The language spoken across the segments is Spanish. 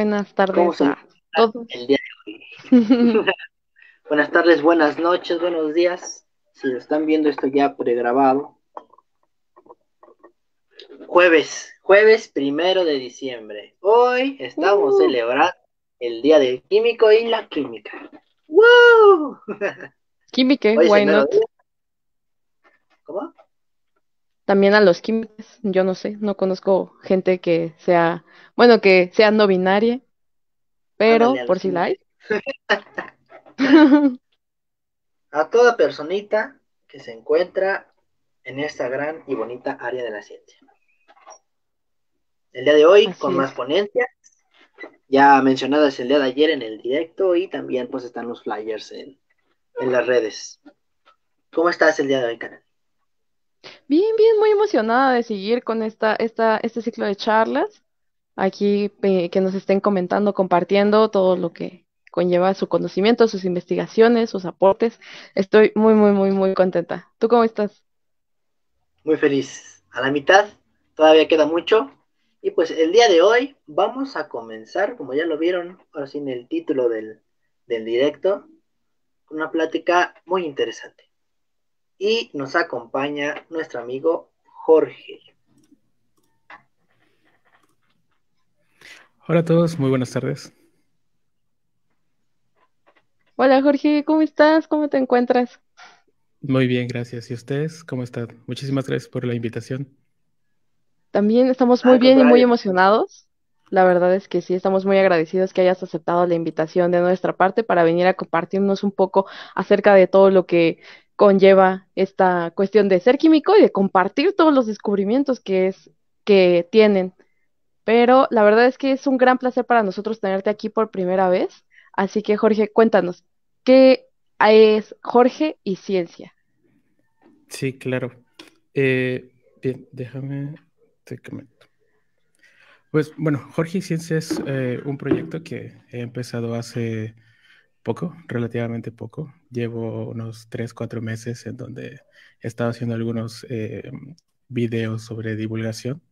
Buenas tardes a todos. buenas tardes, buenas noches, buenos días. Si lo están viendo esto ya pregrabado. Jueves, jueves primero de diciembre. Hoy estamos uh. celebrando el Día del Químico y la Química. ¡Wow! Química, why not? ¿Cómo? También a los químicos, yo no sé, no conozco gente que sea bueno, que sea no binaria, pero por si la hay. a toda personita que se encuentra en esta gran y bonita área de la ciencia. El día de hoy, con más ponencias, ya mencionadas el día de ayer en el directo y también pues están los flyers en, en las redes. ¿Cómo estás el día de hoy, canal? Bien, bien, muy emocionada de seguir con esta, esta, este ciclo de charlas aquí eh, que nos estén comentando, compartiendo todo lo que conlleva su conocimiento, sus investigaciones, sus aportes. Estoy muy, muy, muy, muy contenta. ¿Tú cómo estás? Muy feliz. A la mitad, todavía queda mucho. Y pues el día de hoy vamos a comenzar, como ya lo vieron, ahora sin en el título del, del directo, una plática muy interesante. Y nos acompaña nuestro amigo Jorge. Hola a todos, muy buenas tardes. Hola Jorge, ¿cómo estás? ¿Cómo te encuentras? Muy bien, gracias. ¿Y ustedes cómo están? Muchísimas gracias por la invitación. También estamos muy bien y muy emocionados. La verdad es que sí, estamos muy agradecidos que hayas aceptado la invitación de nuestra parte para venir a compartirnos un poco acerca de todo lo que conlleva esta cuestión de ser químico y de compartir todos los descubrimientos que es que tienen pero la verdad es que es un gran placer para nosotros tenerte aquí por primera vez. Así que Jorge, cuéntanos, ¿qué es Jorge y Ciencia? Sí, claro. Eh, bien, déjame, te comento. Pues bueno, Jorge y Ciencia es eh, un proyecto que he empezado hace poco, relativamente poco. Llevo unos tres, cuatro meses en donde he estado haciendo algunos eh, videos sobre divulgación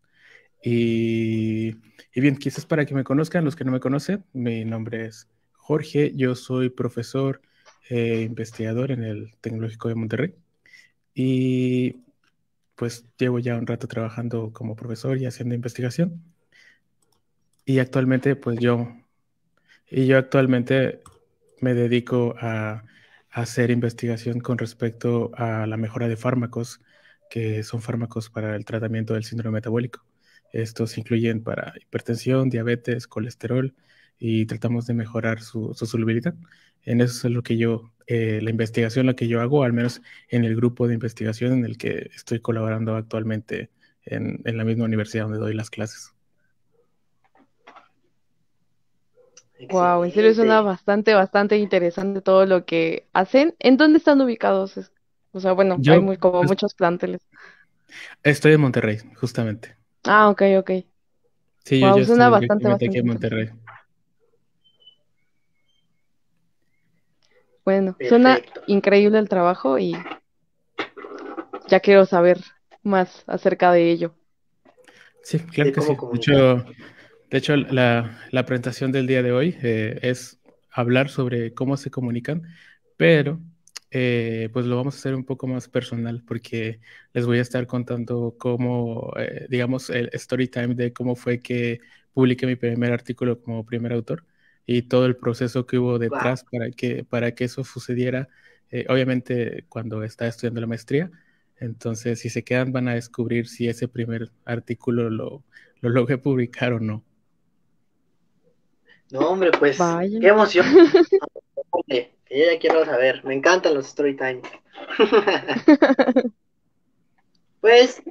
y, bien, quizás para que me conozcan, los que no me conocen, mi nombre es Jorge, yo soy profesor e investigador en el Tecnológico de Monterrey y pues llevo ya un rato trabajando como profesor y haciendo investigación. Y actualmente, pues yo, y yo actualmente me dedico a hacer investigación con respecto a la mejora de fármacos, que son fármacos para el tratamiento del síndrome metabólico. Estos incluyen para hipertensión, diabetes, colesterol y tratamos de mejorar su, solubilidad. En eso es lo que yo, eh, la investigación lo que yo hago, al menos en el grupo de investigación en el que estoy colaborando actualmente en, la misma universidad donde doy las clases. Wow, en serio suena bastante, bastante interesante todo lo que hacen. ¿En dónde están ubicados? O sea, bueno, hay como muchos planteles. Estoy en Monterrey, justamente. Ah, ok, ok. Sí, yo suena bastante, bastante. Monterrey. Bueno, suena increíble el trabajo y ya quiero saber más acerca de ello. Sí, claro que sí. De hecho, de hecho la, presentación del día de hoy eh, es hablar sobre cómo se comunican, pero eh, pues lo vamos a hacer un poco más personal porque les voy a estar contando cómo, eh, digamos, el story time de cómo fue que publiqué mi primer artículo como primer autor y todo el proceso que hubo detrás para, que, para que eso sucediera, eh, obviamente cuando estaba estudiando la maestría. Entonces, si se quedan, van a descubrir si ese primer artículo lo, lo logré publicar o no. No, hombre, pues, qué emoción. ya quiero saber. Me encantan los story time. pues,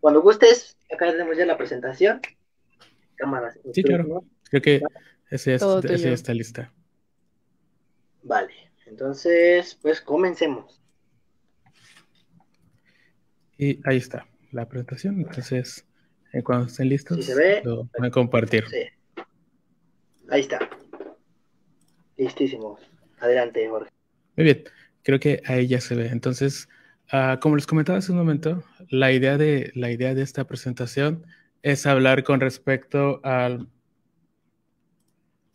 cuando gustes, acá tenemos ya la presentación. Cámaras. Sí, claro. Creo que ese, está lista. Vale, entonces, pues comencemos. Y ahí está la presentación. Entonces, eh, cuando estén listos, lo voy a compartir. Ahí está. Listísimos. Adelante, Jorge. Muy bien, creo que ahí ya se ve. Entonces, ah, como les comentaba hace un momento, la idea, de, la idea de esta presentación es hablar con respecto al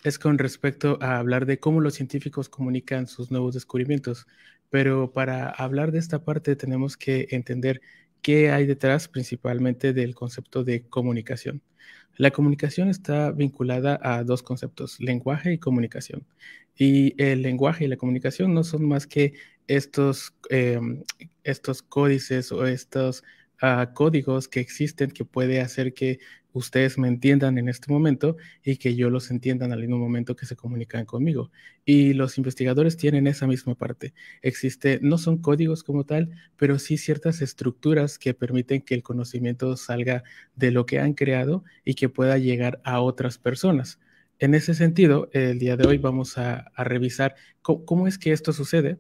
es con respecto a hablar de cómo los científicos comunican sus nuevos descubrimientos. Pero para hablar de esta parte tenemos que entender qué hay detrás principalmente del concepto de comunicación. La comunicación está vinculada a dos conceptos, lenguaje y comunicación. Y el lenguaje y la comunicación no son más que estos, em, estos códices o estos ah, códigos que existen que puede hacer que ustedes me entiendan en este momento y que yo los entiendan al mismo momento que se comunican conmigo. Y los investigadores tienen esa misma parte. Existe, no son códigos como tal, pero sí ciertas estructuras que permiten que el conocimiento salga de lo que han creado y que pueda llegar a otras personas. En ese sentido, el día de hoy vamos a, revisar cómo, cómo es que esto sucede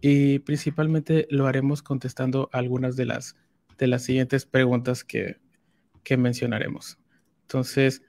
y principalmente lo haremos contestando algunas de las, de las siguientes preguntas que, que mencionaremos. Entonces,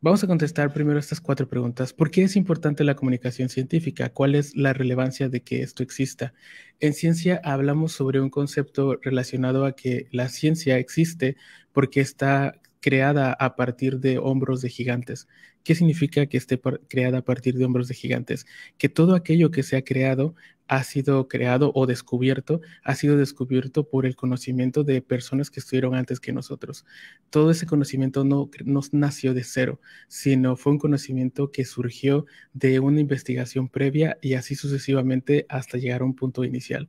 vamos a contestar primero estas cuatro preguntas. ¿Por qué es importante la comunicación científica? ¿Cuál es la relevancia de que esto exista? En ciencia hablamos sobre un concepto relacionado a que la ciencia existe porque está creada a partir de hombros de gigantes. ¿Qué significa que esté creada a partir de hombros de gigantes? Que todo aquello que se ha creado ha sido creado o descubierto, ha sido descubierto por el conocimiento de personas que estuvieron antes que nosotros. Todo ese conocimiento no, nos nació de cero, sino fue un conocimiento que surgió de una investigación previa y así sucesivamente hasta llegar a un punto inicial.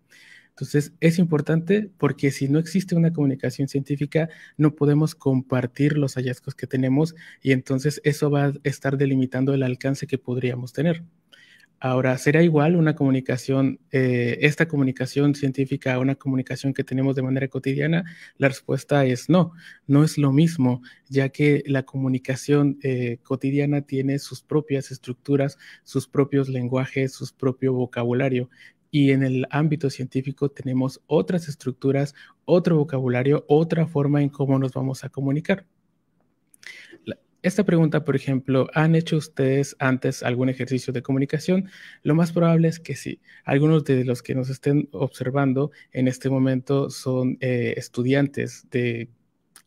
Entonces, es importante porque si no existe una comunicación científica, no podemos compartir los hallazgos que tenemos y entonces eso va a estar delimitando el alcance que podríamos tener. Ahora, ¿será igual una comunicación, eh, esta comunicación científica a una comunicación que tenemos de manera cotidiana? La respuesta es no, no es lo mismo, ya que la comunicación eh, cotidiana tiene sus propias estructuras, sus propios lenguajes, su propio vocabulario. Y en el ámbito científico tenemos otras estructuras, otro vocabulario, otra forma en cómo nos vamos a comunicar. Esta pregunta, por ejemplo, ¿han hecho ustedes antes algún ejercicio de comunicación? Lo más probable es que sí. Algunos de los que nos estén observando en este momento son eh, estudiantes de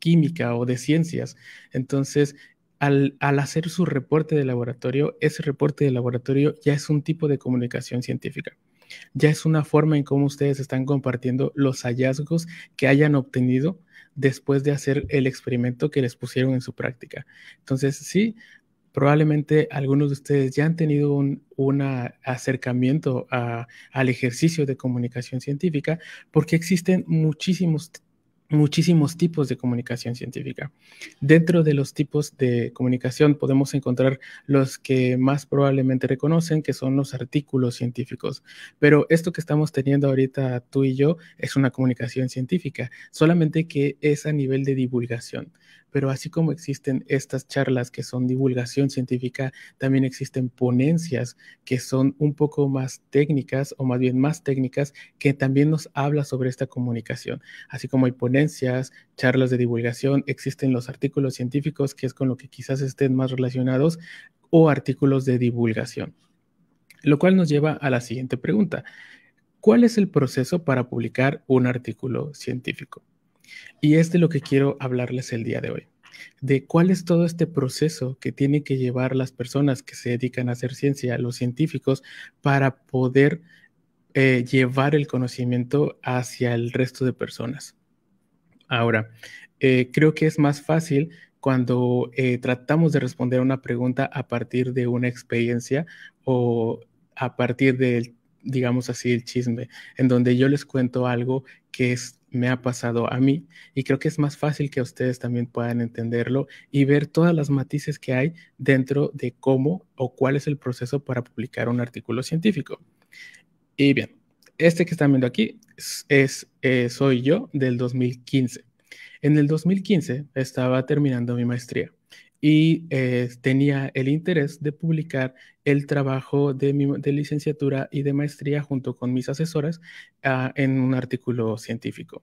química o de ciencias. Entonces, al, hacer su reporte de laboratorio, ese reporte de laboratorio ya es un tipo de comunicación científica. Ya es una forma en cómo ustedes están compartiendo los hallazgos que hayan obtenido después de hacer el experimento que les pusieron en su práctica. Entonces, sí, probablemente algunos de ustedes ya han tenido un acercamiento al ejercicio de comunicación científica porque existen muchísimos muchísimos tipos de comunicación científica. Dentro de los tipos de comunicación podemos encontrar los que más probablemente reconocen, que son los artículos científicos. Pero esto que estamos teniendo ahorita tú y yo es una comunicación científica, solamente que es a nivel de divulgación pero así como existen estas charlas que son divulgación científica, también existen ponencias que son un poco más técnicas o más bien más técnicas que también nos habla sobre esta comunicación. Así como hay ponencias, charlas de divulgación, existen los artículos científicos que es con lo que quizás estén más relacionados o artículos de divulgación. Lo cual nos lleva a la siguiente pregunta. ¿Cuál es el proceso para publicar un artículo científico? Y es de lo que quiero hablarles el día de hoy, de cuál es todo este proceso que tienen que llevar las personas que se dedican a hacer ciencia, los científicos, para poder eh, llevar el conocimiento hacia el resto de personas. Ahora, eh, creo que es más fácil cuando eh, tratamos de responder una pregunta a partir de una experiencia o a partir del digamos así, el chisme, en donde yo les cuento algo que es me ha pasado a mí y creo que es más fácil que ustedes también puedan entenderlo y ver todas las matices que hay dentro de cómo o cuál es el proceso para publicar un artículo científico. Y bien, este que están viendo aquí es, eh, soy yo del 2015. En el 2015 estaba terminando mi maestría y eh, tenía el interés de publicar el trabajo de, licenciatura y de maestría junto con mis asesoras ah, en un artículo científico.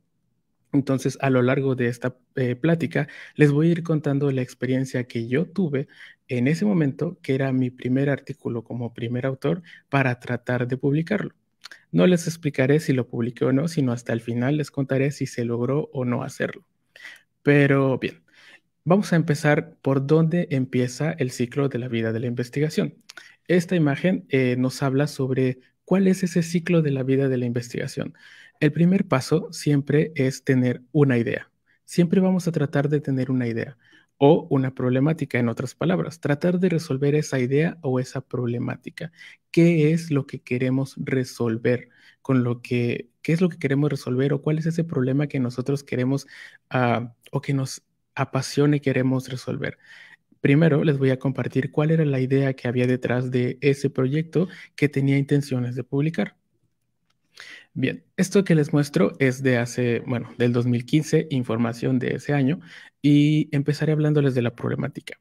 Entonces, a lo largo de esta eh, plática, les voy a ir contando la experiencia que yo tuve en ese momento, que era mi primer artículo como primer autor, para tratar de publicarlo. No les explicaré si lo publiqué o no, sino hasta el final les contaré si se logró o no hacerlo. Pero bien, Vamos a empezar por dónde empieza el ciclo de la vida de la investigación. Esta imagen eh, nos habla sobre cuál es ese ciclo de la vida de la investigación. El primer paso siempre es tener una idea. Siempre vamos a tratar de tener una idea o una problemática, en otras palabras, tratar de resolver esa idea o esa problemática. ¿Qué es lo que queremos resolver? Con lo que, ¿Qué es lo que queremos resolver o cuál es ese problema que nosotros queremos ah, o que nos apasione queremos resolver. Primero les voy a compartir cuál era la idea que había detrás de ese proyecto que tenía intenciones de publicar. Bien, esto que les muestro es de hace, bueno, del 2015, información de ese año, y empezaré hablándoles de la problemática.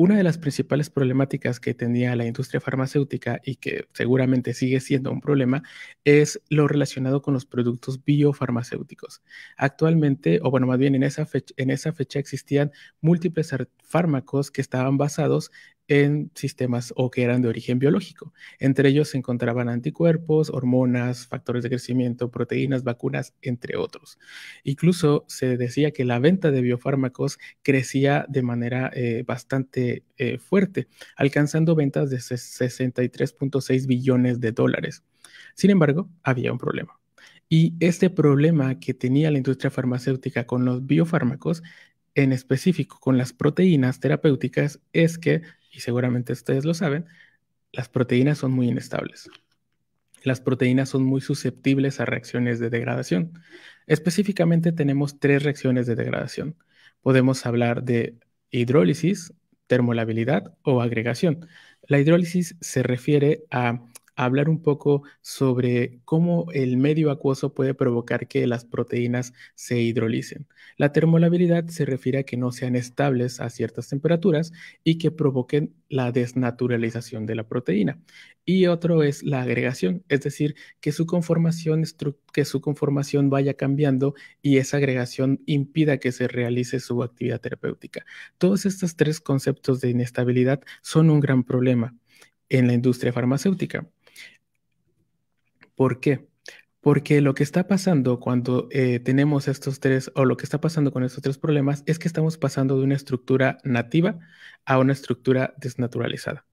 Una de las principales problemáticas que tenía la industria farmacéutica y que seguramente sigue siendo un problema es lo relacionado con los productos biofarmacéuticos. Actualmente, o bueno, más bien en esa fecha, en esa fecha existían múltiples fármacos que estaban basados en sistemas o que eran de origen biológico. Entre ellos se encontraban anticuerpos, hormonas, factores de crecimiento, proteínas, vacunas, entre otros. Incluso se decía que la venta de biofármacos crecía de manera eh, bastante eh, fuerte, alcanzando ventas de 63.6 billones de dólares. Sin embargo, había un problema. Y este problema que tenía la industria farmacéutica con los biofármacos en específico con las proteínas terapéuticas es que y seguramente ustedes lo saben, las proteínas son muy inestables. Las proteínas son muy susceptibles a reacciones de degradación. Específicamente tenemos tres reacciones de degradación. Podemos hablar de hidrólisis, termolabilidad o agregación. La hidrólisis se refiere a hablar un poco sobre cómo el medio acuoso puede provocar que las proteínas se hidrolicen. La termolabilidad se refiere a que no sean estables a ciertas temperaturas y que provoquen la desnaturalización de la proteína. Y otro es la agregación, es decir, que su conformación, que su conformación vaya cambiando y esa agregación impida que se realice su actividad terapéutica. Todos estos tres conceptos de inestabilidad son un gran problema en la industria farmacéutica. ¿Por qué? Porque lo que está pasando cuando eh, tenemos estos tres, o lo que está pasando con estos tres problemas, es que estamos pasando de una estructura nativa a una estructura desnaturalizada.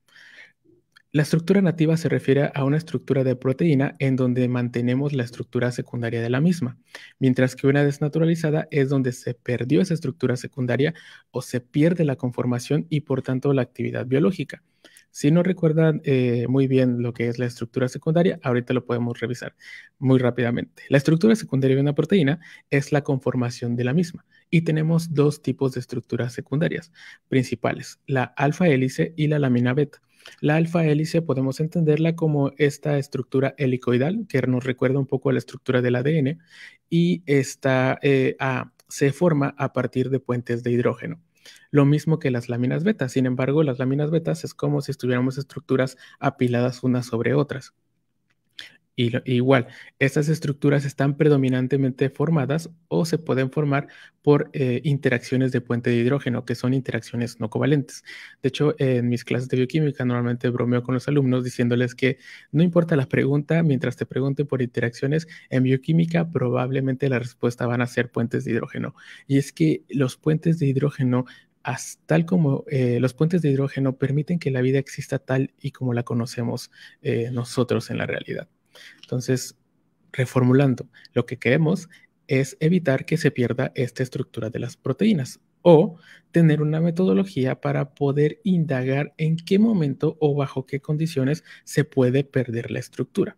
La estructura nativa se refiere a una estructura de proteína en donde mantenemos la estructura secundaria de la misma, mientras que una desnaturalizada es donde se perdió esa estructura secundaria o se pierde la conformación y por tanto la actividad biológica. Si no recuerdan eh, muy bien lo que es la estructura secundaria, ahorita lo podemos revisar muy rápidamente. La estructura secundaria de una proteína es la conformación de la misma y tenemos dos tipos de estructuras secundarias principales, la alfa hélice y la lámina beta. La alfa hélice podemos entenderla como esta estructura helicoidal que nos recuerda un poco a la estructura del ADN y esta eh, se forma a partir de puentes de hidrógeno. Lo mismo que las láminas beta. Sin embargo, las láminas beta es como si estuviéramos estructuras apiladas unas sobre otras igual, estas estructuras están predominantemente formadas o se pueden formar por eh, interacciones de puente de hidrógeno, que son interacciones no covalentes. De hecho, en mis clases de bioquímica normalmente bromeo con los alumnos diciéndoles que no importa la pregunta, mientras te pregunten por interacciones, en bioquímica probablemente la respuesta van a ser puentes de hidrógeno. Y es que los puentes de hidrógeno tal como eh, los puentes de hidrógeno permiten que la vida exista tal y como la conocemos eh, nosotros en la realidad. Entonces, reformulando, lo que queremos es evitar que se pierda esta estructura de las proteínas o tener una metodología para poder indagar en qué momento o bajo qué condiciones se puede perder la estructura.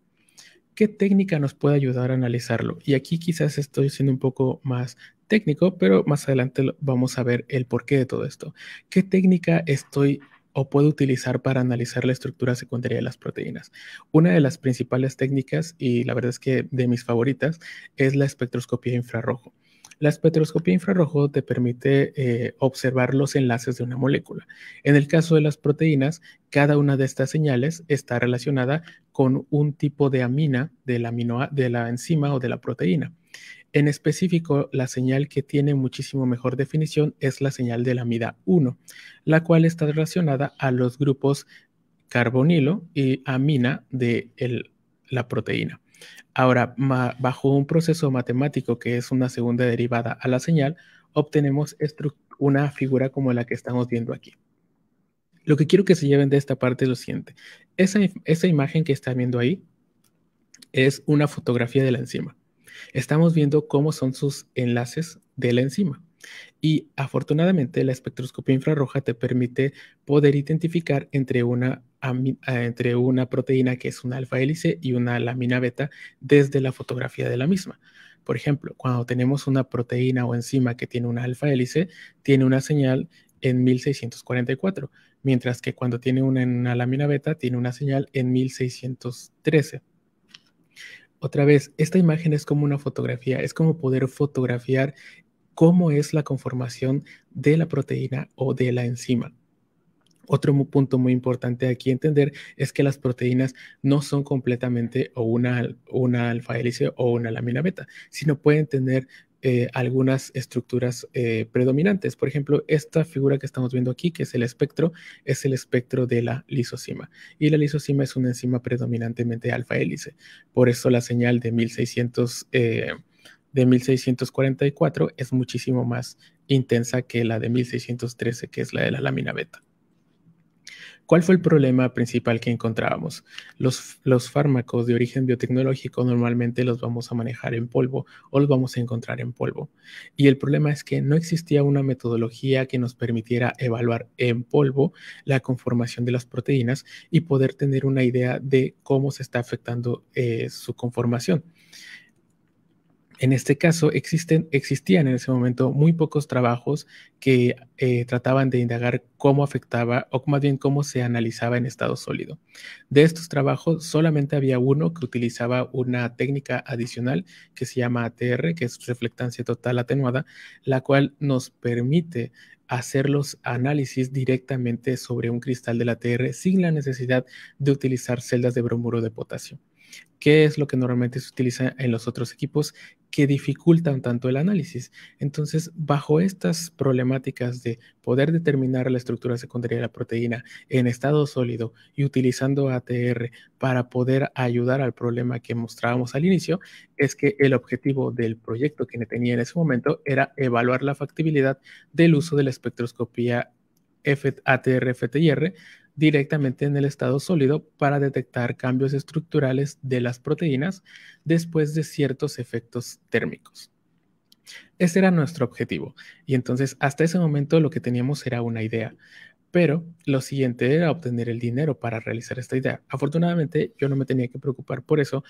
¿Qué técnica nos puede ayudar a analizarlo? Y aquí quizás estoy siendo un poco más técnico, pero más adelante vamos a ver el porqué de todo esto. ¿Qué técnica estoy o puede utilizar para analizar la estructura secundaria de las proteínas. Una de las principales técnicas, y la verdad es que de mis favoritas, es la espectroscopía infrarrojo. La espectroscopía infrarrojo te permite eh, observar los enlaces de una molécula. En el caso de las proteínas, cada una de estas señales está relacionada con un tipo de amina de la, de la enzima o de la proteína. En específico, la señal que tiene muchísimo mejor definición es la señal de la amida 1, la cual está relacionada a los grupos carbonilo y amina de la proteína. Ahora, bajo un proceso matemático que es una segunda derivada a la señal, obtenemos una figura como la que estamos viendo aquí. Lo que quiero que se lleven de esta parte es lo siguiente. Esa, esa imagen que están viendo ahí es una fotografía de la enzima estamos viendo cómo son sus enlaces de la enzima. Y afortunadamente la espectroscopía infrarroja te permite poder identificar entre una, eh, entre una proteína que es una alfa hélice y una lámina beta desde la fotografía de la misma. Por ejemplo, cuando tenemos una proteína o enzima que tiene una alfa hélice, tiene una señal en 1644, mientras que cuando tiene una en una lámina beta, tiene una señal en 1613. Otra vez, esta imagen es como una fotografía, es como poder fotografiar cómo es la conformación de la proteína o de la enzima. Otro punto muy importante aquí entender es que las proteínas no son completamente una, una alfa hélice o una lámina beta, sino pueden tener eh, algunas estructuras eh, predominantes. Por ejemplo, esta figura que estamos viendo aquí, que es el espectro, es el espectro de la lisocima. Y la lisocima es una enzima predominantemente alfa hélice. Por eso la señal de, 1600, eh, de 1644 es muchísimo más intensa que la de 1613, que es la de la lámina beta. ¿Cuál fue el problema principal que encontrábamos? Los, los fármacos de origen biotecnológico normalmente los vamos a manejar en polvo o los vamos a encontrar en polvo. Y el problema es que no existía una metodología que nos permitiera evaluar en polvo la conformación de las proteínas y poder tener una idea de cómo se está afectando eh, su conformación. En este caso, existían en ese momento muy pocos trabajos que eh, trataban de indagar cómo afectaba o más bien cómo se analizaba en estado sólido. De estos trabajos, solamente había uno que utilizaba una técnica adicional que se llama ATR, que es reflectancia total atenuada, la cual nos permite hacer los análisis directamente sobre un cristal de la TR sin la necesidad de utilizar celdas de bromuro de potasio qué es lo que normalmente se utiliza en los otros equipos que dificultan tanto el análisis. Entonces, bajo estas problemáticas de poder determinar la estructura secundaria de la proteína en estado sólido y utilizando ATR para poder ayudar al problema que mostrábamos al inicio, es que el objetivo del proyecto que tenía en ese momento era evaluar la factibilidad del uso de la espectroscopía ATR-FTIR directamente en el estado sólido para detectar cambios estructurales de las proteínas después de ciertos efectos térmicos. Ese era nuestro objetivo y entonces hasta ese momento lo que teníamos era una idea, pero lo siguiente era obtener el dinero para realizar esta idea. Afortunadamente yo no me tenía que preocupar por eso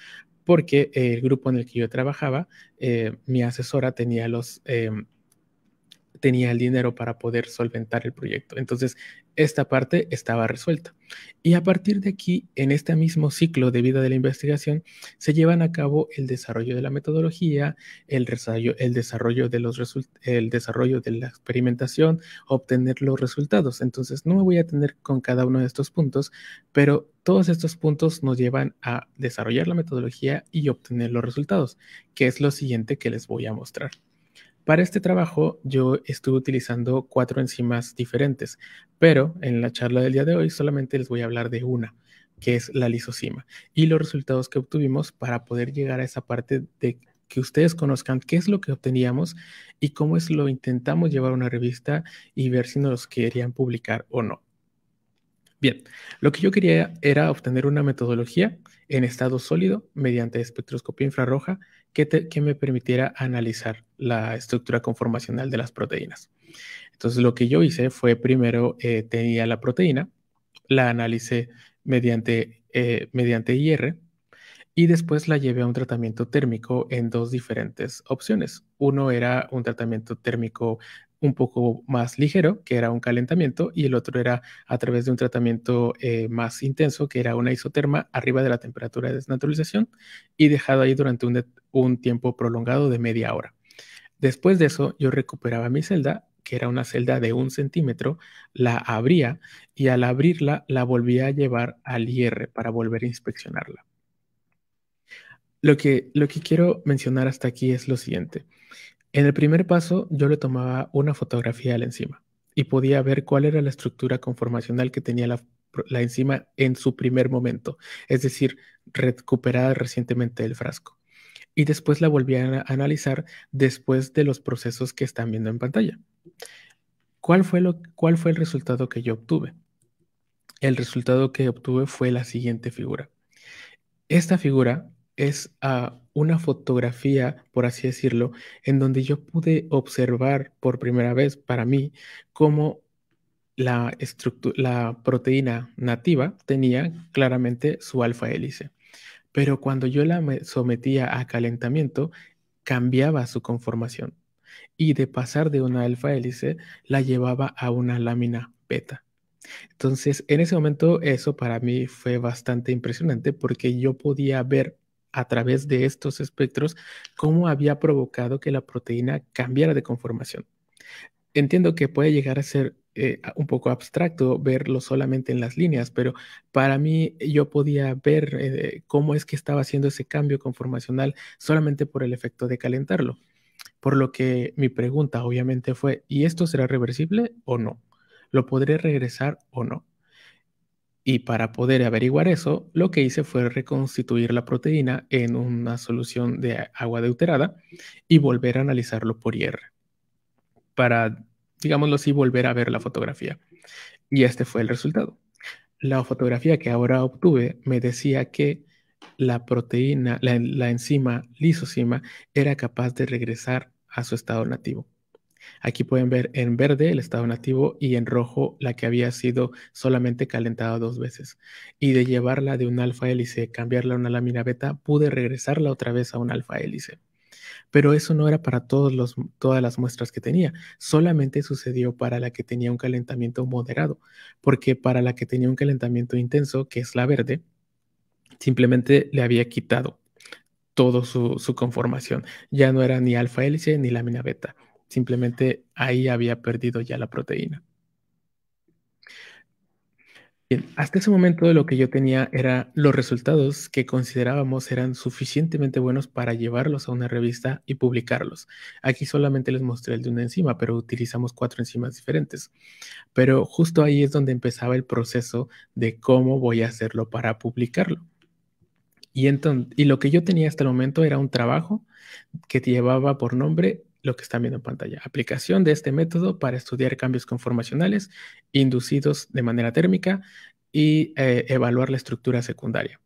porque eh, el grupo en el que yo trabajaba, eh, mi asesora tenía los... Eh, tenía el dinero para poder solventar el proyecto. Entonces, esta parte estaba resuelta. Y a partir de aquí, en este mismo ciclo de vida de la investigación, se llevan a cabo el desarrollo de la metodología, el, desarrollo, de los el desarrollo de la experimentación, obtener los resultados. Entonces, no me voy a tener con cada uno de estos puntos, pero todos estos puntos nos llevan a desarrollar la metodología y obtener los resultados, que es lo siguiente que les voy a mostrar. Para este trabajo yo estuve utilizando cuatro enzimas diferentes, pero en la charla del día de hoy solamente les voy a hablar de una, que es la lisocima, y los resultados que obtuvimos para poder llegar a esa parte de que ustedes conozcan qué es lo que obteníamos y cómo es lo intentamos llevar a una revista y ver si nos querían publicar o no. Bien, lo que yo quería era obtener una metodología en estado sólido mediante espectroscopía infrarroja que, me permitiera analizar la estructura conformacional de las proteínas. Entonces lo que yo hice fue primero eh, tenía la proteína, la analicé mediante, eh, mediante IR y después la llevé a un tratamiento térmico en dos diferentes opciones. Uno era un tratamiento térmico un poco más ligero, que era un calentamiento, y el otro era a través de un tratamiento eh, más intenso, que era una isoterma arriba de la temperatura de desnaturalización y dejado ahí durante un, tiempo prolongado de media hora. Después de eso, yo recuperaba mi celda que era una celda de un centímetro, la abría y al abrirla la volvía a llevar al IR para volver a inspeccionarla. Lo que, lo que quiero mencionar hasta aquí es lo siguiente. En el primer paso yo le tomaba una fotografía a la enzima y podía ver cuál era la estructura conformacional que tenía la, enzima en su primer momento, es decir, recuperada recientemente del frasco. Y después la volvían a analizar después de los procesos que están viendo en pantalla. ¿Cuál fue, lo, ¿Cuál fue el resultado que yo obtuve? El resultado que obtuve fue la siguiente figura. Esta figura es a una fotografía, por así decirlo, en donde yo pude observar por primera vez para mí cómo la, la proteína nativa tenía claramente su alfa hélice. Pero cuando yo la sometía a calentamiento, cambiaba su conformación y de pasar de una alfa hélice la llevaba a una lámina beta. Entonces, en ese momento eso para mí fue bastante impresionante porque yo podía ver a través de estos espectros cómo había provocado que la proteína cambiara de conformación. Entiendo que puede llegar a ser eh, un poco abstracto verlo solamente en las líneas, pero para mí yo podía ver eh, cómo es que estaba haciendo ese cambio conformacional solamente por el efecto de calentarlo. Por lo que mi pregunta obviamente fue, ¿y esto será reversible o no? ¿Lo podré regresar o no? Y para poder averiguar eso, lo que hice fue reconstituir la proteína en una solución de agua deuterada y volver a analizarlo por IR. Para, digámoslo así, volver a ver la fotografía. Y este fue el resultado. La fotografía que ahora obtuve me decía que la proteína, la, enzima lisocima, era capaz de regresar a su estado nativo. Aquí pueden ver en verde el estado nativo y en rojo la que había sido solamente calentada dos veces. Y de llevarla de un alfa hélice, cambiarla a una lámina beta, pude regresarla otra vez a un alfa hélice. Pero eso no era para todas las muestras que tenía, solamente sucedió para la que tenía un calentamiento moderado, porque para la que tenía un calentamiento intenso, que es la verde, simplemente le había quitado toda su, su, conformación. Ya no era ni alfa hélice ni lámina beta. Simplemente ahí había perdido ya la proteína. hasta ese momento lo que yo tenía era los resultados que considerábamos eran suficientemente buenos para llevarlos a una revista y publicarlos. Aquí solamente les mostré el de una enzima, pero utilizamos cuatro enzimas diferentes. Pero justo ahí es donde empezaba el proceso de cómo voy a hacerlo para publicarlo. Y, entonces, y lo que yo tenía hasta el momento era un trabajo que llevaba por nombre lo que están viendo en pantalla. Aplicación de este método para estudiar cambios conformacionales inducidos de manera térmica y eh, evaluar la estructura secundaria.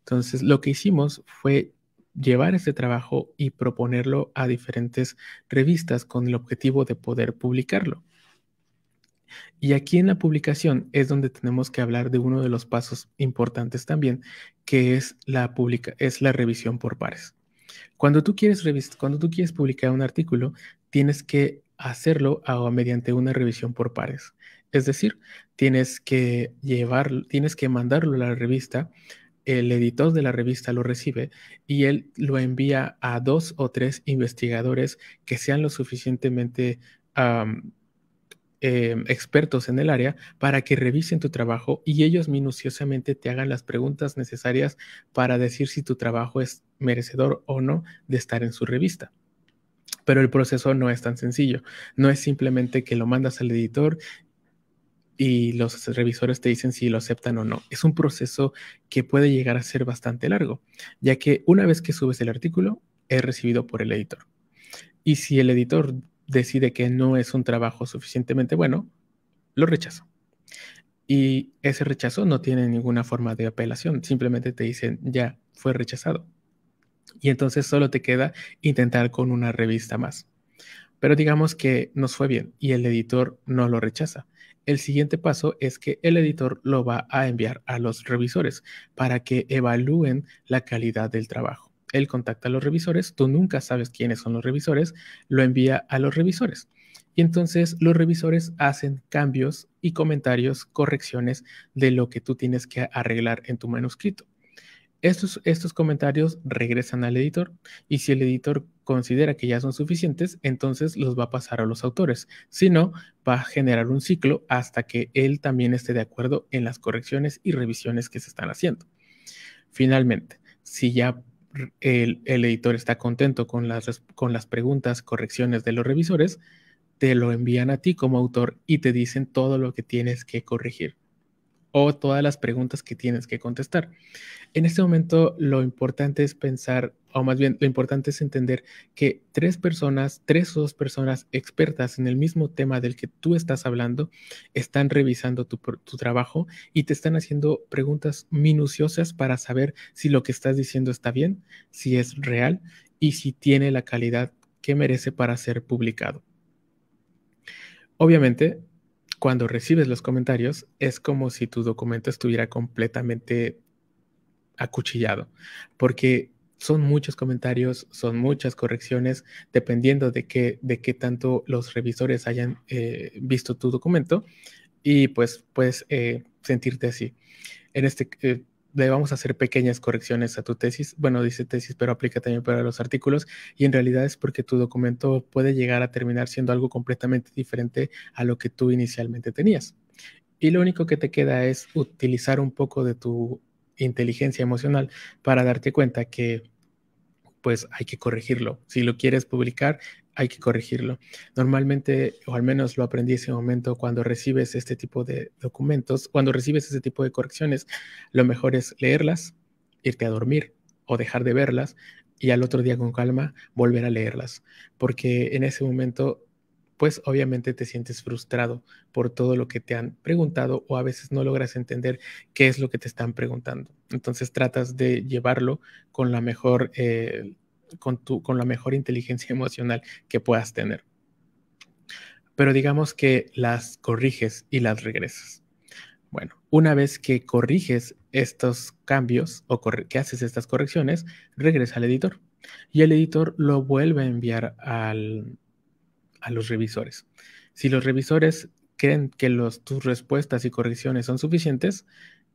Entonces, lo que hicimos fue llevar este trabajo y proponerlo a diferentes revistas con el objetivo de poder publicarlo. Y aquí en la publicación es donde tenemos que hablar de uno de los pasos importantes también, que es la, publica es la revisión por pares. Cuando tú quieres, cuando tú quieres publicar un artículo, tienes que hacerlo a mediante una revisión por pares. Es decir, tienes que llevarlo, tienes que mandarlo a la revista, el editor de la revista lo recibe y él lo envía a dos o tres investigadores que sean lo suficientemente Em, expertos en el área para que revisen tu trabajo y ellos minuciosamente te hagan las preguntas necesarias para decir si tu trabajo es merecedor o no de estar en su revista. Pero el proceso no es tan sencillo. No es simplemente que lo mandas al editor y los revisores te dicen si lo aceptan o no. Es un proceso que puede llegar a ser bastante largo, ya que una vez que subes el artículo, es recibido por el editor. Y si el editor decide que no es un trabajo suficientemente bueno, lo rechaza. Y ese rechazo no tiene ninguna forma de apelación, simplemente te dicen, ya, fue rechazado. Y entonces solo te queda intentar con una revista más. Pero digamos que nos fue bien y el editor no lo rechaza. El siguiente paso es que el editor lo va a enviar a los revisores para que evalúen la calidad del trabajo él contacta a los revisores, tú nunca sabes quiénes son los revisores, lo envía a los revisores. Y entonces los revisores hacen cambios y comentarios, correcciones de lo que tú tienes que arreglar en tu manuscrito. Estos, estos comentarios regresan al editor y si el editor considera que ya son suficientes, entonces los va a pasar a los autores. Si no, va a generar un ciclo hasta que él también esté de acuerdo en las correcciones y revisiones que se están haciendo. Finalmente, si ya el, editor está contento con las, con las preguntas, correcciones de los revisores, te lo envían a ti como autor y te dicen todo lo que tienes que corregir o todas las preguntas que tienes que contestar. En este momento lo importante es pensar, o más bien lo importante es entender que tres personas, tres o dos personas expertas en el mismo tema del que tú estás hablando, están revisando tu, tu trabajo y te están haciendo preguntas minuciosas para saber si lo que estás diciendo está bien, si es real y si tiene la calidad que merece para ser publicado. Obviamente, cuando recibes los comentarios, es como si tu documento estuviera completamente acuchillado, porque son muchos comentarios, son muchas correcciones, dependiendo de qué, de qué tanto los revisores hayan eh, visto tu documento y pues puedes eh, sentirte así. En este, eh, le vamos a hacer pequeñas correcciones a tu tesis. Bueno, dice tesis, pero aplica también para los artículos. Y en realidad es porque tu documento puede llegar a terminar siendo algo completamente diferente a lo que tú inicialmente tenías. Y lo único que te queda es utilizar un poco de tu inteligencia emocional para darte cuenta que pues hay que corregirlo. Si lo quieres publicar, hay que corregirlo. Normalmente, o al menos lo aprendí ese momento, cuando recibes este tipo de documentos, cuando recibes este tipo de correcciones, lo mejor es leerlas, irte a dormir o dejar de verlas y al otro día con calma volver a leerlas, porque en ese momento pues obviamente te sientes frustrado por todo lo que te han preguntado o a veces no logras entender qué es lo que te están preguntando. Entonces tratas de llevarlo con la mejor eh, con, la mejor inteligencia emocional que puedas tener. Pero digamos que las corriges y las regresas. Bueno, una vez que corriges estos cambios o que haces estas correcciones, regresa al editor y el editor lo vuelve a enviar a los revisores. Si los revisores creen que tus respuestas y correcciones son suficientes,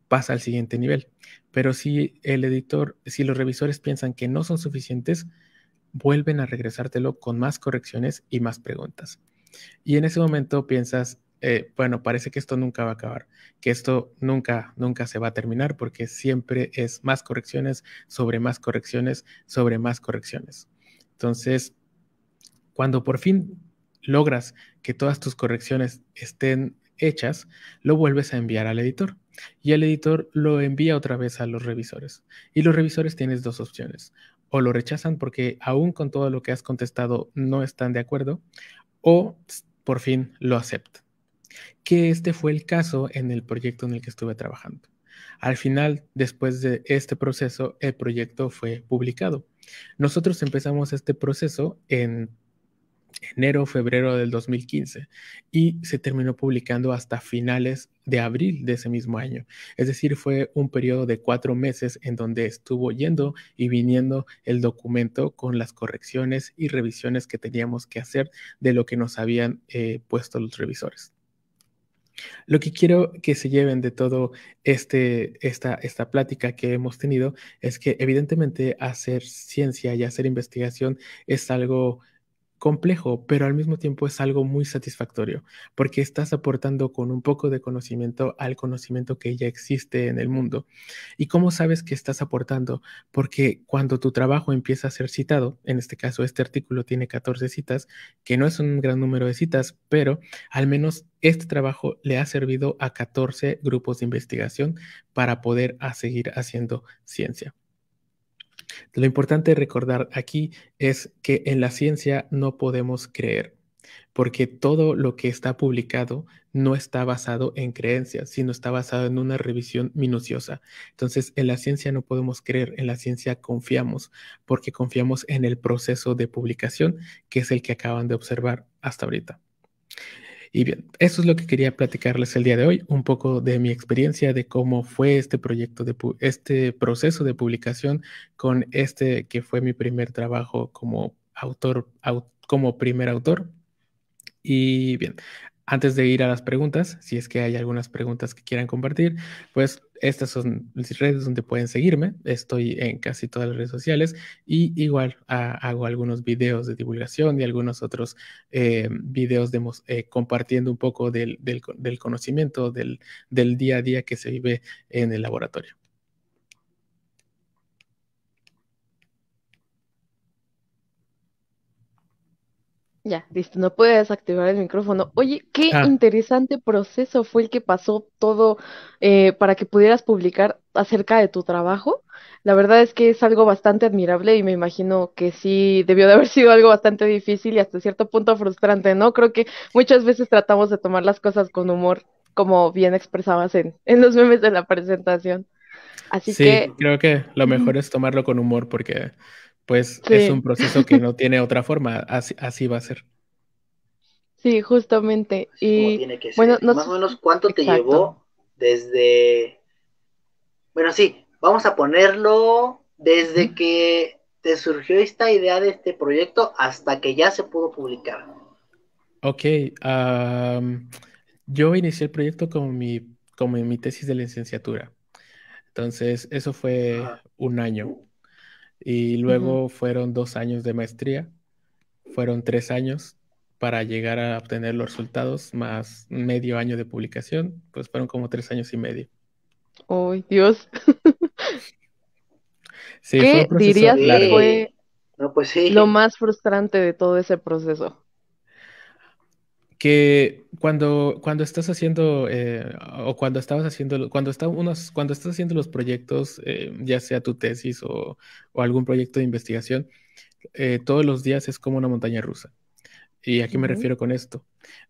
pasa al siguiente nivel. Pero si el editor, si los revisores piensan que no son suficientes, vuelven a regresártelo con más correcciones y más preguntas. Y en ese momento piensas, eh, bueno, parece que esto nunca va a acabar, que esto nunca, nunca se va a terminar porque siempre es más correcciones sobre más correcciones sobre más correcciones. Entonces, cuando por fin logras que todas tus correcciones estén hechas, lo vuelves a enviar al editor y el editor lo envía otra vez a los revisores. Y los revisores tienes dos opciones. O lo rechazan porque aún con todo lo que has contestado no están de acuerdo, o por fin lo aceptan. Que este fue el caso en el proyecto en el que estuve trabajando. Al final, después de este proceso, el proyecto fue publicado. Nosotros empezamos este proceso en enero, febrero del 2015 y se terminó publicando hasta finales de abril de ese mismo año. Es decir, fue un periodo de cuatro meses en donde estuvo yendo y viniendo el documento con las correcciones y revisiones que teníamos que hacer de lo que nos habían eh, puesto los revisores. Lo que quiero que se lleven de todo este, esta, esta plática que hemos tenido es que evidentemente hacer ciencia y hacer investigación es algo complejo, pero al mismo tiempo es algo muy satisfactorio, porque estás aportando con un poco de conocimiento al conocimiento que ya existe en el mundo. ¿Y cómo sabes que estás aportando? Porque cuando tu trabajo empieza a ser citado, en este caso este artículo tiene 14 citas, que no es un gran número de citas, pero al menos este trabajo le ha servido a 14 grupos de investigación para poder seguir haciendo ciencia. Lo importante recordar aquí es que en la ciencia no podemos creer, porque todo lo que está publicado no está basado en creencias, sino está basado en una revisión minuciosa. Entonces, en la ciencia no podemos creer, en la ciencia confiamos, porque confiamos en el proceso de publicación, que es el que acaban de observar hasta ahorita. Y bien, eso es lo que quería platicarles el día de hoy, un poco de mi experiencia, de cómo fue este proyecto, de este proceso de publicación con este que fue mi primer trabajo como autor, como primer autor. Y bien, antes de ir a las preguntas, si es que hay algunas preguntas que quieran compartir, pues estas son las redes donde pueden seguirme. Estoy en casi todas las redes sociales y igual ah, hago algunos videos de divulgación y algunos otros eh, videos de, eh, compartiendo un poco del, conocimiento, del, día a día que se vive en el laboratorio. Ya, listo, no puedes activar el micrófono. Oye, qué ah. interesante proceso fue el que pasó todo eh, para que pudieras publicar acerca de tu trabajo. La verdad es que es algo bastante admirable y me imagino que sí debió de haber sido algo bastante difícil y hasta cierto punto frustrante, ¿no? Creo que muchas veces tratamos de tomar las cosas con humor, como bien expresabas en, en los memes de la presentación. Así Sí, que, creo que lo mejor es tomarlo con humor porque pues es un proceso que no tiene otra forma, así, así va a ser. Sí, justamente. y tiene que bueno, más o menos cuánto te llevó desde, bueno, sí, vamos a ponerlo desde que te surgió esta idea de este proyecto hasta que ya se pudo publicar. Ok, yo inicié el proyecto como mi, como mi tesis de licenciatura. Entonces, eso fue un año. Y luego fueron dos años de maestría, fueron tres años para llegar a obtener los resultados, más medio año de publicación, pues fueron como tres años y medio. ¡Ay, Dios! ¿Qué dirías que fue pues lo más frustrante de todo ese proceso? que cuando, cuando estás haciendo eh, o cuando estabas haciendo cuando unos, cuando estás haciendo los proyectos eh, ya sea tu tesis o, algún proyecto de investigación eh, todos los días es como una montaña rusa y a qué me refiero con esto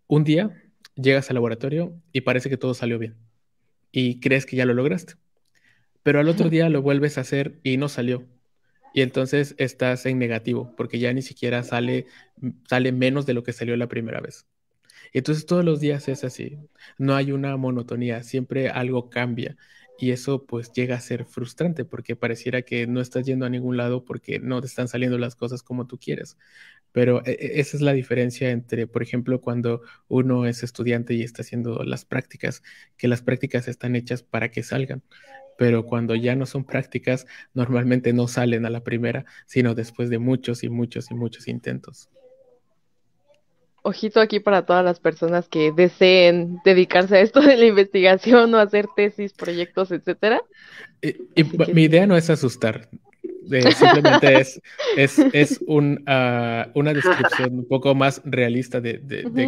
un día llegas al laboratorio y parece que todo salió bien y crees que ya lo lograste pero al otro día lo vuelves a hacer y no salió y entonces estás en negativo porque ya ni siquiera sale sale menos de lo que salió la primera vez entonces todos los días es así, no hay una monotonía, siempre algo cambia y eso pues llega a ser frustrante porque pareciera que no estás yendo a ningún lado porque no te están saliendo las cosas como tú quieres. Pero e, e, esa es la diferencia entre, por ejemplo, cuando uno es estudiante y está haciendo las prácticas, que las prácticas están hechas para que salgan, pero cuando ya no son prácticas, normalmente no salen a la primera, sino después de muchos y muchos y muchos intentos ojito aquí para todas las personas que deseen dedicarse a esto de la investigación o hacer tesis, proyectos, etcétera. Y, Mi idea no es asustar, eh, simplemente es, un, ah, una descripción un poco más realista de,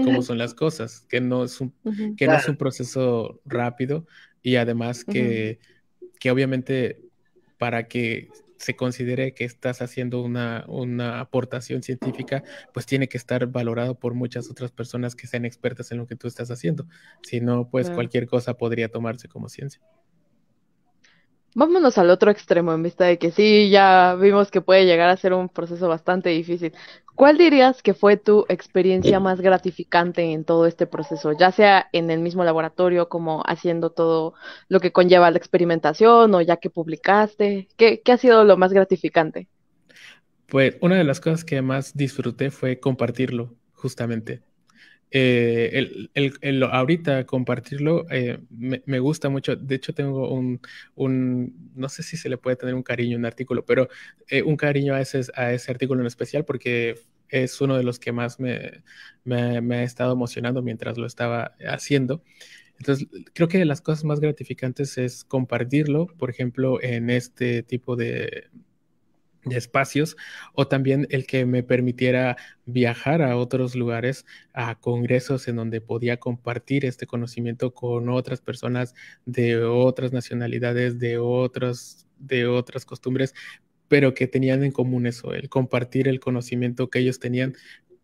cómo son las cosas, que no es un, que no es un proceso rápido y además que, que obviamente para que se considere que estás haciendo una, aportación científica, pues tiene que estar valorado por muchas otras personas que sean expertas en lo que tú estás haciendo. Si no, pues cualquier cosa podría tomarse como ciencia. Vámonos al otro extremo en vista de que sí, ya vimos que puede llegar a ser un proceso bastante difícil. ¿Cuál dirías que fue tu experiencia eh. más gratificante en todo este proceso, ya sea en el mismo laboratorio como haciendo todo lo que conlleva la experimentación o ya que publicaste? ¿Qué, qué ha sido lo más gratificante? Pues una de las cosas que más disfruté fue compartirlo, justamente. Eh, el, el, ahorita compartirlo eh, me, gusta mucho. De hecho, tengo un, no sé si se le puede tener un cariño a un artículo, pero eh, un cariño a ese, a ese artículo en especial porque es uno de los que más me, me ha estado emocionando mientras lo estaba haciendo. Entonces, creo que las cosas más gratificantes es compartirlo, por ejemplo, en este tipo de, espacios o también el que me permitiera viajar a otros lugares, a congresos en donde podía compartir este conocimiento con otras personas de otras nacionalidades, de otras de otras costumbres, pero que tenían en común eso, el compartir el conocimiento que ellos tenían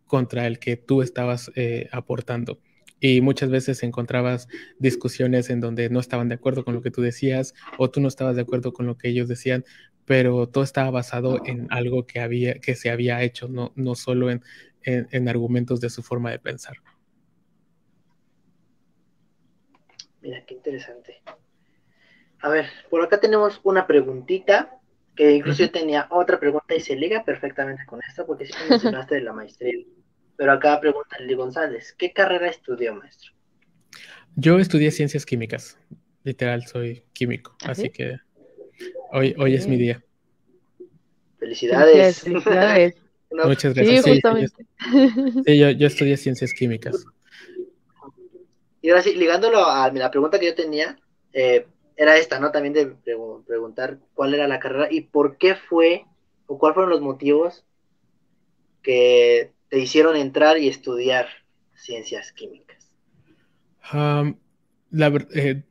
contra el que tú estabas eh, aportando. Y muchas veces encontrabas discusiones en donde no estaban de acuerdo con lo que tú decías o tú no estabas de acuerdo con lo que ellos decían, pero todo estaba basado en algo que, había, que se había hecho, no, no solo en, argumentos de su forma de pensar. Mira, qué interesante. A ver, por acá tenemos una preguntita, que incluso yo tenía otra pregunta y se liga perfectamente con esta, porque sí mencionaste de la maestría. Pero acá pregunta Lili González, ¿qué carrera estudió, maestro? Yo estudié ciencias químicas, literal, soy químico, ¿Ah, así que Hoy, hoy es mi día. Felicidades. Muchas gracias. Yo, yo, estudié ciencias químicas. Y ahora sí, ligándolo a la pregunta que yo tenía, eh, era esta, ¿no? También de preguntar cuál era la carrera y por qué fue o cuáles fueron los motivos que te hicieron entrar y estudiar ciencias químicas. la, eh,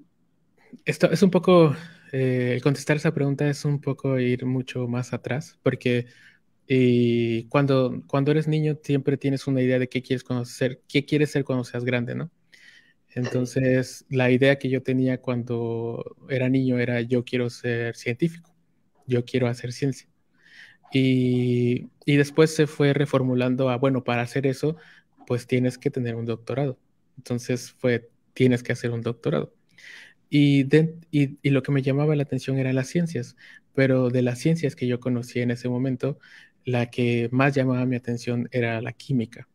esto es un poco el eh, contestar esa pregunta es un poco ir mucho más atrás, porque eh, cuando, eres niño siempre tienes una idea de qué quieres conocer, qué quieres ser cuando seas grande, ¿no? Entonces, la idea que yo tenía cuando era niño era yo quiero ser científico, yo quiero hacer ciencia. y después se fue reformulando a, bueno, para hacer eso, pues tienes que tener un doctorado. Entonces fue, tienes que hacer un doctorado. Y, lo que me llamaba la atención era las ciencias, pero de las ciencias que yo conocí en ese momento, la que más llamaba mi atención era la química.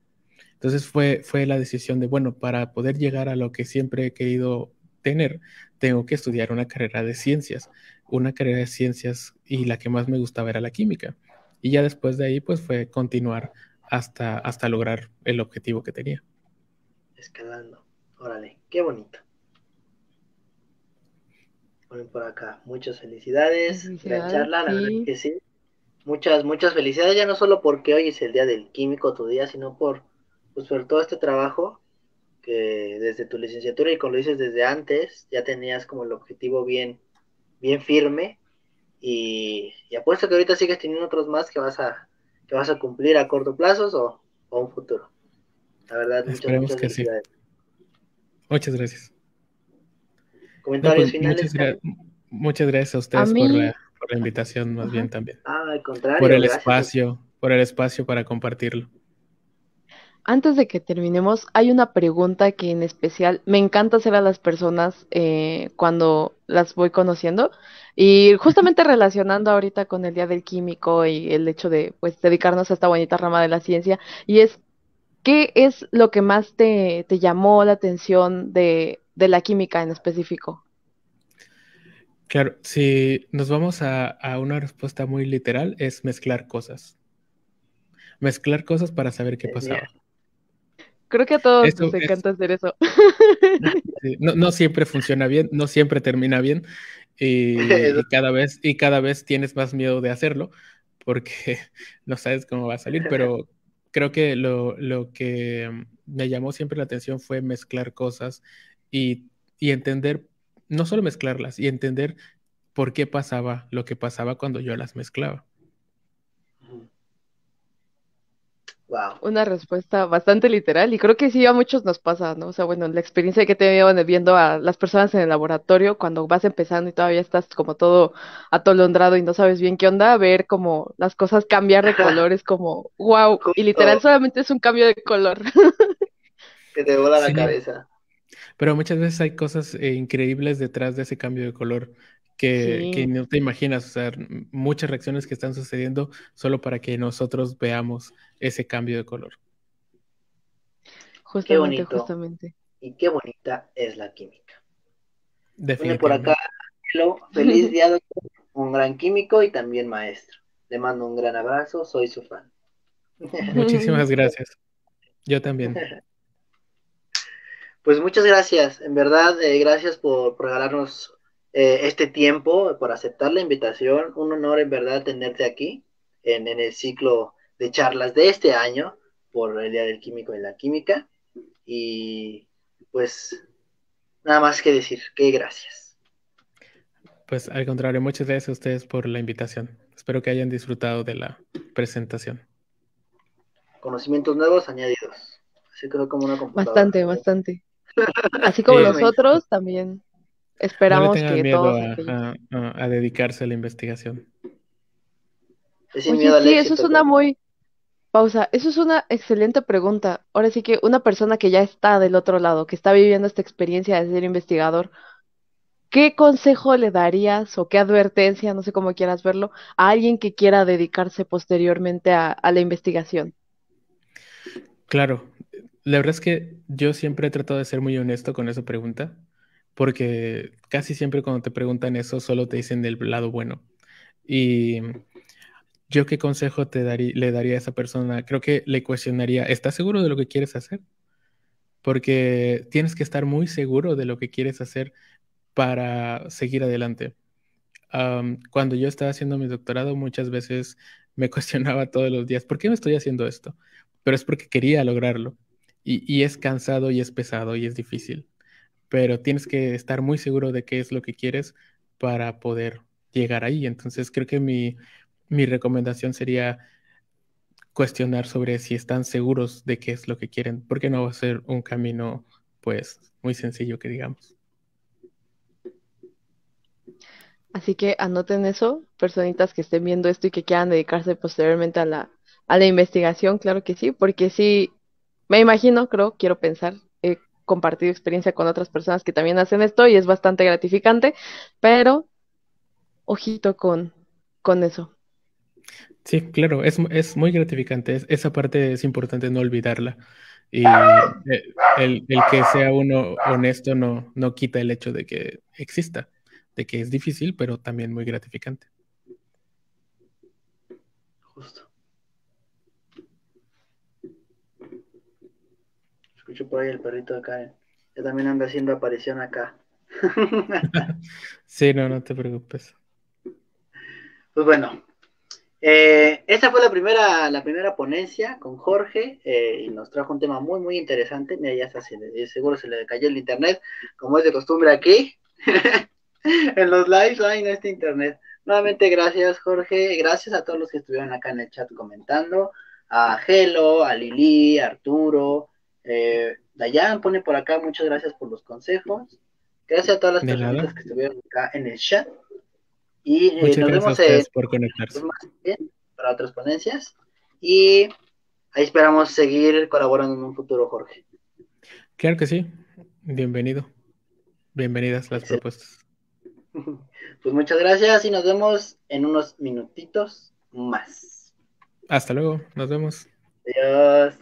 Entonces fue, fue la decisión de, bueno, para poder llegar a lo que siempre he querido tener, tengo que estudiar una carrera de ciencias, una carrera de ciencias y la que más me gustaba era la química. Y ya después de ahí, pues fue continuar hasta, hasta lograr el objetivo que tenía. Escalando, órale, qué bonito por acá. Muchas felicidades. charla, la verdad que sí. Muchas, muchas felicidades, ya no solo porque hoy es el día del químico, tu día, sino por, pues, por todo este trabajo que desde tu licenciatura y como lo dices desde antes, ya tenías como el objetivo bien, bien firme. Y, apuesto que ahorita sigues teniendo otros más que vas a, que vas a cumplir a corto plazo o, o un futuro. La verdad, muchas gracias. Comentarios pues, finales. Muchas, gracias a ustedes por, la, invitación, más bien también. Ah, al contrario. Por el espacio, por el espacio para compartirlo. Antes de que terminemos, hay una pregunta que en especial me encanta hacer a las personas eh, cuando las voy conociendo y justamente relacionando ahorita con el día del químico y el hecho de pues dedicarnos a esta bonita rama de la ciencia y es ¿qué es lo que más te llamó la atención de de la química en específico. Claro, si nos vamos a, a, una respuesta muy literal, es mezclar cosas. Mezclar cosas para saber qué pasaba. Creo que a todos nos encanta hacer eso. no, siempre funciona bien, no siempre termina bien. Y, cada vez, y cada vez tienes más miedo de hacerlo porque no sabes cómo va a salir, pero creo que lo, lo que me llamó siempre la atención fue mezclar cosas y, y entender, no solo mezclarlas, y entender por qué pasaba lo que pasaba cuando yo las mezclaba. Wow. Una respuesta bastante literal y creo que sí a muchos nos pasa, ¿no? O sea, bueno, la experiencia que he tenido viendo a las personas en el laboratorio cuando vas empezando y todavía estás como todo atolondrado y no sabes bien qué onda, ver como las cosas cambian de color es como wow, y literal solamente es un cambio de color. que te vuela la cabeza. Pero muchas veces hay cosas eh, increíbles detrás de ese cambio de color que, no te imaginas, o sea, muchas reacciones que están sucediendo solo para que nosotros veamos ese cambio de color. Justamente, justamente. Y qué bonita es la química. Definitivamente. por acá, hello, feliz día, doctor. Un gran químico y también maestro. Le mando un gran abrazo, soy su fan. Muchísimas gracias. Yo también. Pues muchas gracias, en verdad, eh, gracias por, regalarnos eh, este tiempo, por aceptar la invitación. Un honor, en verdad, tenerte aquí en, en el ciclo de charlas de este año por el Día del Químico y la Química. Y pues nada más que decir, que gracias. Pues al contrario, muchas gracias a ustedes por la invitación. Espero que hayan disfrutado de la presentación. Conocimientos nuevos añadidos. Así creo como una computadora. Bastante, bastante. Así como eh, nosotros también esperamos que todos a, dedicarse a la investigación. sí, eso es una muy pausa. Eso es una excelente pregunta. Ahora sí que una persona que ya está del otro lado, que está viviendo esta experiencia de ser investigador, ¿qué consejo le darías o qué advertencia, no sé cómo quieras verlo, a alguien que quiera dedicarse posteriormente a la investigación? Claro, la verdad es que yo siempre he tratado de ser muy honesto con esa pregunta, porque casi siempre cuando te preguntan eso solo te dicen del lado bueno. Y yo qué consejo te le daría a esa persona? Creo que le cuestionaría, ¿estás seguro de lo que quieres hacer? Porque tienes que estar muy seguro de lo que quieres hacer para seguir adelante. cuando yo estaba haciendo mi doctorado, muchas veces me cuestionaba todos los días, ¿por qué me estoy haciendo esto? Pero es porque quería lograrlo. Y, es cansado y es pesado y es difícil, pero tienes que estar muy seguro de qué es lo que quieres para poder llegar ahí. Entonces creo que mi, recomendación sería cuestionar sobre si están seguros de qué es lo que quieren, porque no va a ser un camino pues muy sencillo que digamos. Así que anoten eso, personitas que estén viendo esto y que quieran dedicarse posteriormente a la, a la investigación, claro que sí, porque sí, me imagino, creo, quiero pensar, he compartido experiencia con otras personas que también hacen esto y es bastante gratificante, pero ojito con, con eso. Sí, claro, es, muy gratificante. esa parte es importante no olvidarla. Y ah. eh, el, que sea uno honesto no, no quita el hecho de que exista, de que es difícil, pero también muy gratificante. Justo. escucho por ahí el perrito de Karen. Que también anda haciendo aparición acá. sí, no, no te preocupes. Pues bueno, eh, esta fue la primera, la primera ponencia con Jorge eh, y nos trajo un tema muy, muy interesante. Mira, ya está, seguro se le cayó el internet, como es de costumbre aquí, en los lives, hay en este internet. Nuevamente, gracias Jorge, gracias a todos los que estuvieron acá en el chat comentando, a Gelo, a Lili, a Arturo, eh, Dayan pone por acá, muchas gracias por los consejos. Gracias a todas las personas que estuvieron acá en el chat. Y eh, nos vemos por para otras ponencias. Y ahí esperamos seguir colaborando en un futuro, Jorge. Claro que sí. Bienvenido. Bienvenidas las propuestas. Pues muchas gracias y nos vemos en unos minutitos más. Hasta luego. Nos vemos. Adiós.